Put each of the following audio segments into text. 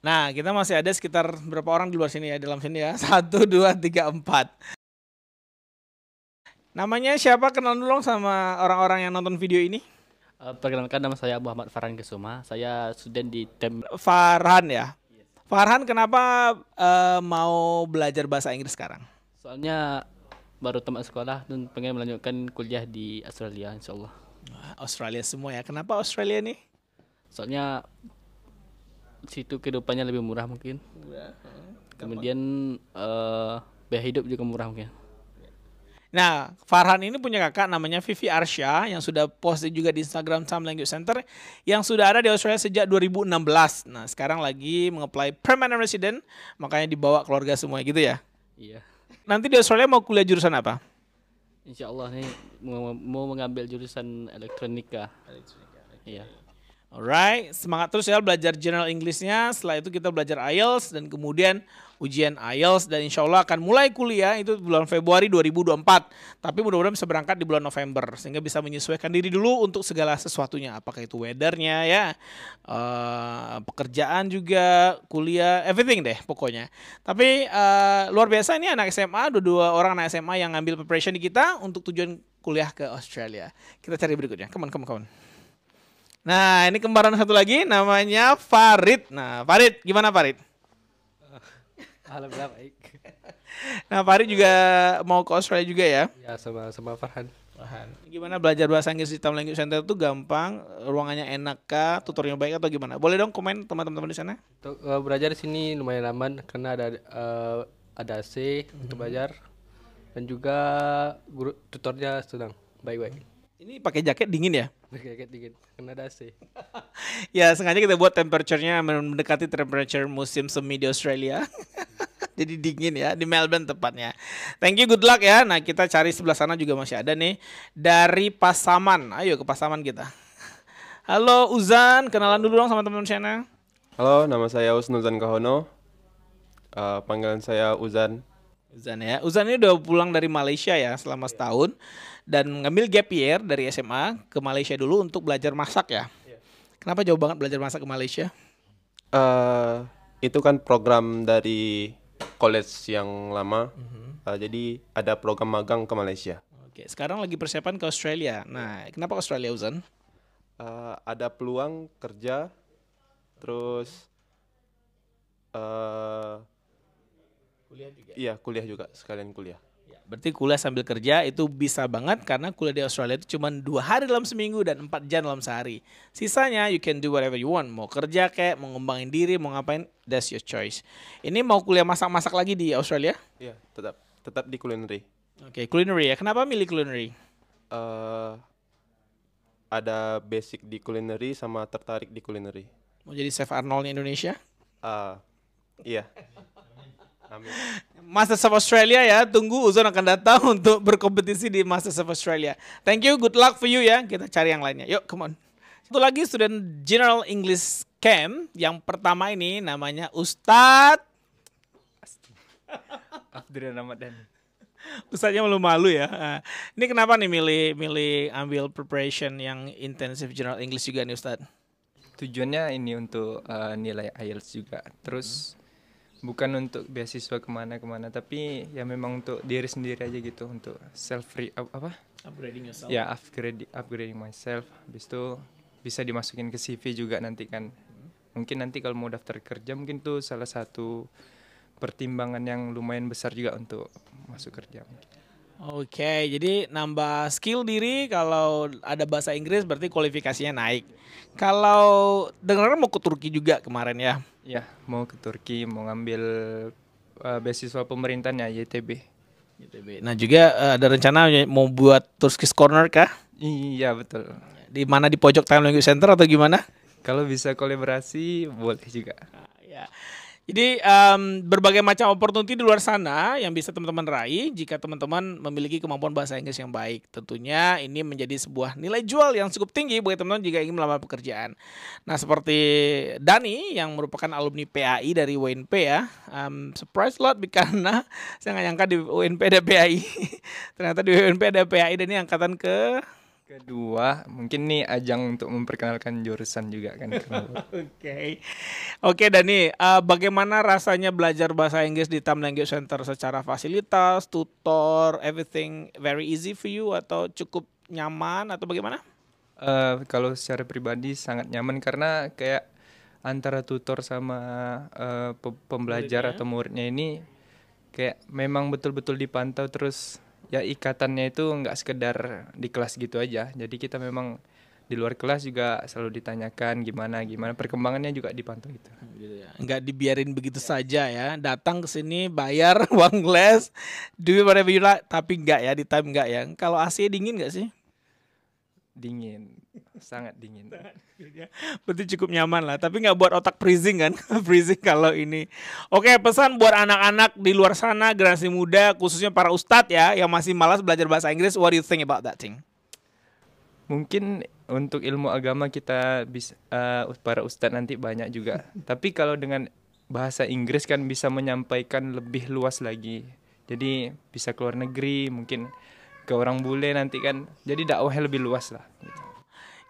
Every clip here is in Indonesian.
Nah, kita masih ada sekitar berapa orang di luar sini ya, dalam sini ya. Satu, dua, tiga, empat. Namanya siapa? Kenal dulu sama orang-orang yang nonton video ini. Uh, perkenalkan nama saya Muhammad Farhan Kesuma. Saya student di tem Farhan ya. Farhan kenapa uh, mau belajar bahasa Inggris sekarang? Soalnya baru tamat sekolah dan pengen melanjutkan kuliah di Australia Insya Allah. Australia semua ya. Kenapa Australia nih? Soalnya situ kehidupannya lebih murah mungkin. Murah. Kemudian uh, biaya hidup juga murah mungkin. Nah, Farhan ini punya kakak namanya Vivi Arsha yang sudah post juga di Instagram Sam Language Center yang sudah ada di Australia sejak 2016. Nah, sekarang lagi mengeplay permanent resident, makanya dibawa keluarga semua gitu ya. Iya. Nanti di Australia mau kuliah jurusan apa? Insya Allah nih mau, mengambil jurusan elektronika. Elektronika. Okay. Iya. Alright, semangat terus ya belajar general Englishnya. Setelah itu kita belajar IELTS dan kemudian ujian IELTS dan insya Allah akan mulai kuliah itu bulan Februari 2024. Tapi mudah-mudahan bisa berangkat di bulan November sehingga bisa menyesuaikan diri dulu untuk segala sesuatunya. Apakah itu weathernya ya, uh, pekerjaan juga, kuliah, everything deh pokoknya. Tapi uh, luar biasa ini anak SMA, dua-dua orang anak SMA yang ngambil preparation di kita untuk tujuan kuliah ke Australia. Kita cari berikutnya. Come on, come Nah, ini kembaran satu lagi namanya Farid. Nah, Farid gimana Farid? Alhamdulillah baik. Nah, Farid juga mau ke Australia juga ya? Iya, sama sama Farhan. Farhan. Gimana belajar bahasa Inggris di Taman Language Center itu gampang, ruangannya enak kah, tutornya baik atau gimana? Boleh dong komen teman-teman di sana? Untuk uh, belajar di sini lumayan aman karena ada uh, ada AC mm -hmm. untuk mhm. belajar dan juga guru tutornya sedang baik-baik. Ini pakai jaket dingin ya? Pakai jaket dingin, kena AC. ya sengaja kita buat temperaturnya mendekati temperature musim semi di Australia. Jadi dingin ya di Melbourne tepatnya. Thank you, good luck ya. Nah kita cari sebelah sana juga masih ada nih dari Pasaman. Ayo ke Pasaman kita. Halo Uzan, kenalan dulu dong sama teman-teman channel. Halo, nama saya Usnuzan Kahono. Uh, eh, panggilan saya Uzan. Uzan ya. Uzan ini udah pulang dari Malaysia ya selama iya. setahun dan ngambil gap year dari SMA ke Malaysia dulu untuk belajar masak ya. Iya. Kenapa jauh banget belajar masak ke Malaysia? Uh, itu kan program dari college yang lama. Mm -hmm. uh, jadi ada program magang ke Malaysia. Oke, sekarang lagi persiapan ke Australia. Nah, iya. kenapa Australia Uzan? Uh, ada peluang kerja terus uh, Kuliah juga. Ya? Iya, kuliah juga, sekalian kuliah. Ya, berarti kuliah sambil kerja itu bisa banget karena kuliah di Australia itu cuma dua hari dalam seminggu dan empat jam dalam sehari. Sisanya you can do whatever you want. Mau kerja kayak, mau ngembangin diri, mau ngapain, that's your choice. Ini mau kuliah masak-masak lagi di Australia? Iya, tetap tetap di culinary. Oke, okay, culinary ya. Kenapa milih culinary? Uh, eh, ada basic di culinary sama tertarik di culinary. Mau jadi chef Arnold Indonesia? Uh, iya. Amin. Masters of Australia ya, tunggu Uzon akan datang untuk berkompetisi di Masters of Australia. Thank you, good luck for you ya. Kita cari yang lainnya. Yuk, come on. Satu lagi student General English Camp yang pertama ini namanya Ustadz Abdurrahman Ramadan. Ustadznya malu-malu ya. Ini kenapa nih milih milih ambil preparation yang intensif general English juga nih Ustadz? Tujuannya ini untuk uh, nilai IELTS juga. Terus hmm bukan untuk beasiswa kemana-kemana tapi ya memang untuk diri sendiri aja gitu untuk self re up, apa upgrading yourself ya upgrade upgrading myself habis itu bisa dimasukin ke CV juga nanti kan hmm. mungkin nanti kalau mau daftar kerja mungkin tuh salah satu pertimbangan yang lumayan besar juga untuk masuk kerja mungkin Oke, jadi nambah skill diri kalau ada bahasa Inggris berarti kualifikasinya naik. Kalau dengar mau ke Turki juga kemarin ya? Ya, mau ke Turki, mau ngambil uh, beasiswa pemerintahnya YTB. YTB. Nah juga uh, ada rencana ya, mau buat Turkish Corner kah? Iya betul. Di mana di pojok Time Language Center atau gimana? Kalau bisa kolaborasi boleh juga. Ah, ya. Jadi um, berbagai macam opportunity di luar sana yang bisa teman-teman raih jika teman-teman memiliki kemampuan bahasa Inggris yang baik. Tentunya ini menjadi sebuah nilai jual yang cukup tinggi bagi teman-teman jika ingin melamar pekerjaan. Nah seperti Dani yang merupakan alumni PAI dari UNP ya, um, surprise lot karena saya nggak nyangka di UNP ada PAI. Ternyata di UNP ada PAI dan ini angkatan ke kedua mungkin nih ajang untuk memperkenalkan jurusan juga kan oke oke okay, Dani uh, bagaimana rasanya belajar bahasa Inggris di Tam Language Center secara fasilitas tutor everything very easy for you atau cukup nyaman atau bagaimana uh, kalau secara pribadi sangat nyaman karena kayak antara tutor sama uh, pembelajar muridnya. atau muridnya ini kayak memang betul-betul dipantau terus ya ikatannya itu nggak sekedar di kelas gitu aja jadi kita memang di luar kelas juga selalu ditanyakan gimana gimana perkembangannya juga dipantau gitu. gitu ya. nggak dibiarin begitu saja ya. Datang ke sini bayar uang les, duit you like tapi nggak ya di time nggak ya. Kalau AC dingin nggak sih? dingin sangat dingin ya. berarti cukup nyaman lah tapi nggak buat otak freezing kan freezing kalau ini oke pesan buat anak-anak di luar sana generasi muda khususnya para ustadz ya yang masih malas belajar bahasa Inggris what do you think about that thing mungkin untuk ilmu agama kita bisa uh, para ustadz nanti banyak juga tapi kalau dengan bahasa Inggris kan bisa menyampaikan lebih luas lagi jadi bisa keluar negeri mungkin ke orang bule nanti kan. Jadi dakwah lebih luas lah.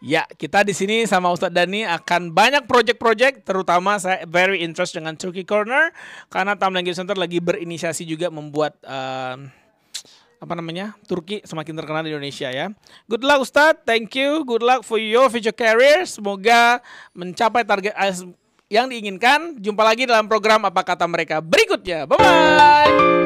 Ya, kita di sini sama Ustadz Dani akan banyak project-project, terutama saya very interest dengan Turkey Corner karena Tam Language Center lagi berinisiasi juga membuat uh, apa namanya Turki semakin terkenal di Indonesia ya. Good luck Ustadz, thank you, good luck for your future career. Semoga mencapai target yang diinginkan. Jumpa lagi dalam program apa kata mereka berikutnya. Bye bye.